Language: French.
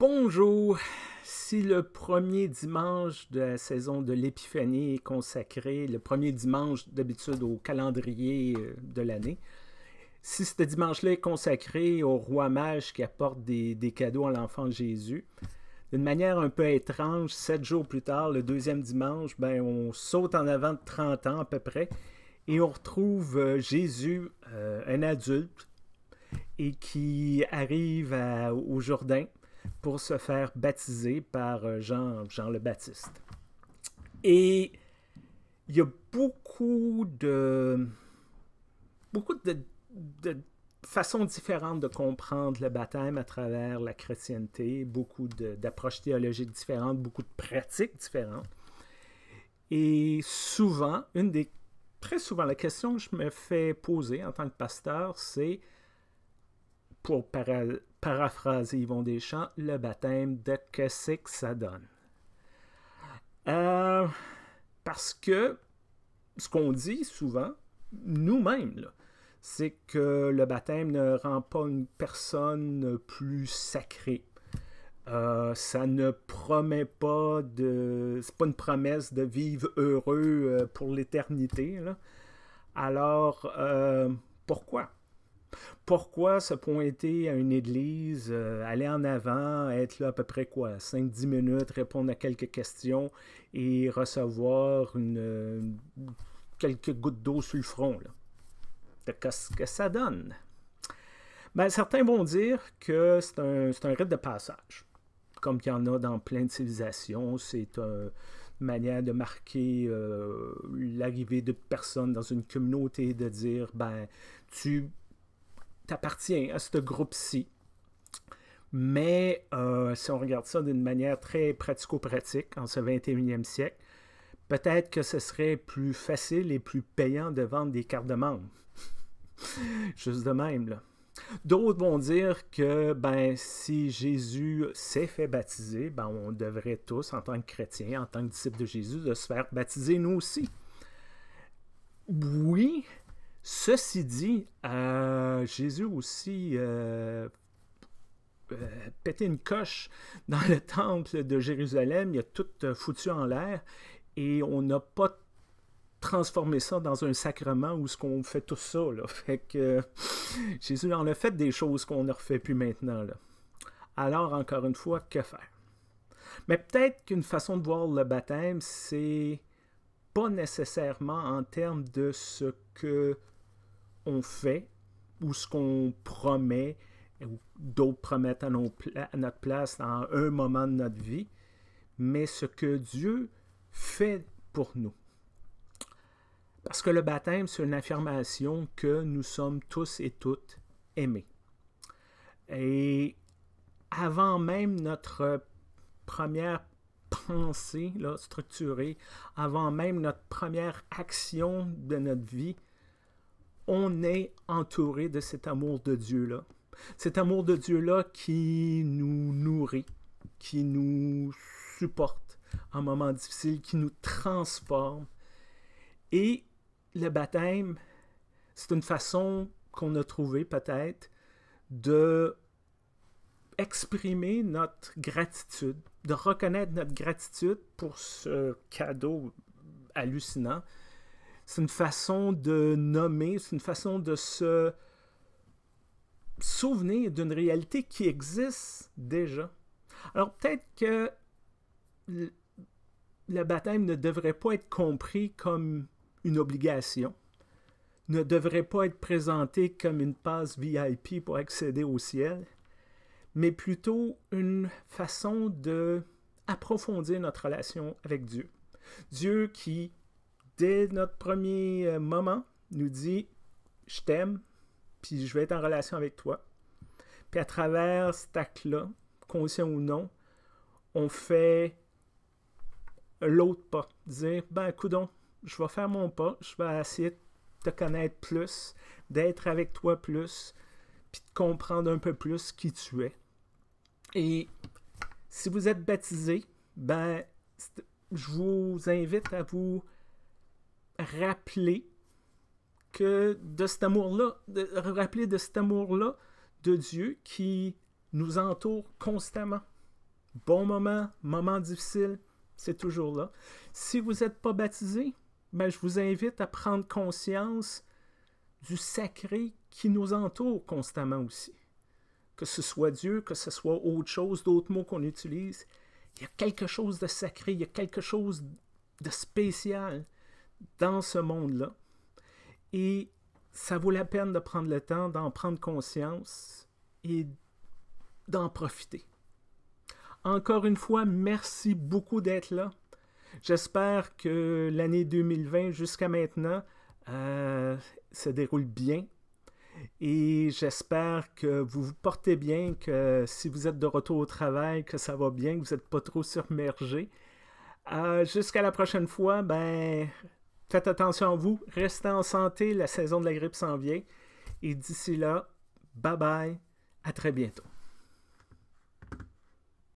Bonjour! Si le premier dimanche de la saison de l'Épiphanie est consacré, le premier dimanche d'habitude au calendrier euh, de l'année, si ce dimanche-là est consacré au roi mage qui apporte des, cadeaux à l'enfant Jésus, d'une manière un peu étrange, sept jours plus tard, le deuxième dimanche, ben, on saute en avant de 30 ans à peu près et on retrouve euh, Jésus, euh, un adulte, et qui arrive au Jourdain pour se faire baptiser par euh, Jean, Jean le Baptiste. Et il y a beaucoup de beaucoup de, de façons différentes de comprendre le baptême à travers la chrétienté, beaucoup d'approches théologiques différentes, beaucoup de pratiques différentes. Et souvent, une des très souvent, la question que je me fais poser en tant que pasteur, c'est pour paraphraser Yvon Deschamps, le baptême de que c'est que ça donne. Euh, parce que ce qu'on dit souvent, nous-mêmes, c'est que le baptême ne rend pas une personne plus sacrée. Euh, ça ne promet pas de. C'est pas une promesse de vivre heureux euh, pour l'éternité. Alors, pourquoi pourquoi se pointer à une église, euh, aller en avant, être là à peu près quoi, 5-10 minutes, répondre à quelques questions et recevoir quelques gouttes d'eau sur le front? Qu'est-ce que ça donne? Ben, certains vont dire que c'est un, rite de passage, comme il y en a dans plein de civilisations. C'est une manière de marquer euh, l'arrivée de personnes dans une communauté, de dire ben tu appartient à ce groupe-ci. Mais euh, si on regarde ça d'une manière très pratico-pratique, en ce 21e siècle, peut-être que ce serait plus facile et plus payant de vendre des cartes de membres. Juste de même, D'autres vont dire que ben, si Jésus s'est fait baptiser, ben, on devrait tous, en tant que chrétiens, en tant que disciples de Jésus, de se faire baptiser nous aussi. Oui, Ceci dit, euh, Jésus aussi euh, euh pété une coche dans le temple de Jérusalem, il a tout euh, foutu en l'air et on n'a pas transformé ça dans un sacrement où ce qu'on fait tout ça. Fait que Jésus en a fait des choses qu'on ne refait plus maintenant. Là. Alors, encore une fois, que faire? Mais peut-être qu'une façon de voir le baptême, c'est pas nécessairement en termes de ce que on fait ou ce qu'on promet ou d'autres promettent à, notre place dans un moment de notre vie, mais ce que Dieu fait pour nous. Parce que le baptême, c'est une affirmation que nous sommes tous et toutes aimés. Et avant même notre première pensée là, structurée, avant même notre première action de notre vie, on est entouré de cet amour de Dieu-là. Cet amour de Dieu-là qui nous nourrit, qui nous supporte en moments difficiles, qui nous transforme. Et le baptême, c'est une façon qu'on a trouvée peut-être de exprimer notre gratitude, de reconnaître notre gratitude pour ce cadeau hallucinant c'est une façon de nommer, c'est une façon de se souvenir d'une réalité qui existe déjà. Alors peut-être que le baptême ne devrait pas être compris comme une obligation, ne devrait pas être présenté comme une passe VIP pour accéder au ciel, mais plutôt une façon de approfondir notre relation avec Dieu. Dieu qui dès notre premier euh, moment, nous dit Je t'aime, puis je vais être en relation avec toi. Puis à travers cet acte-là, conscient ou non, on fait l'autre pas. Dire Ben, coudon, je vais faire mon pas, je vais essayer de te connaître plus, d'être avec toi plus, puis de comprendre un peu plus qui tu es. Et si vous êtes baptisé, ben, je vous invite à vous rappeler que de cet amour-là, de rappeler de cet amour-là de Dieu qui nous entoure constamment. Bon moment, moment difficile, c'est toujours là. Si vous n'êtes pas baptisé, ben je vous invite à prendre conscience du sacré qui nous entoure constamment aussi. Que ce soit Dieu, que ce soit autre chose, d'autres mots qu'on utilise, il y a quelque chose de sacré, il y a quelque chose de spécial dans ce monde-là. Et ça vaut la peine de prendre le temps d'en prendre conscience et d'en profiter. Encore une fois, merci beaucoup d'être là. J'espère que l'année 2020 jusqu'à maintenant euh, se déroule bien. Et j'espère que vous vous portez bien, que si vous êtes de retour au travail, que ça va bien, que vous n'êtes pas trop submergé. Euh, jusqu'à la prochaine fois, ben, Faites attention à vous, restez en santé, la saison de la grippe s'en vient. Et d'ici là, bye bye, à très bientôt.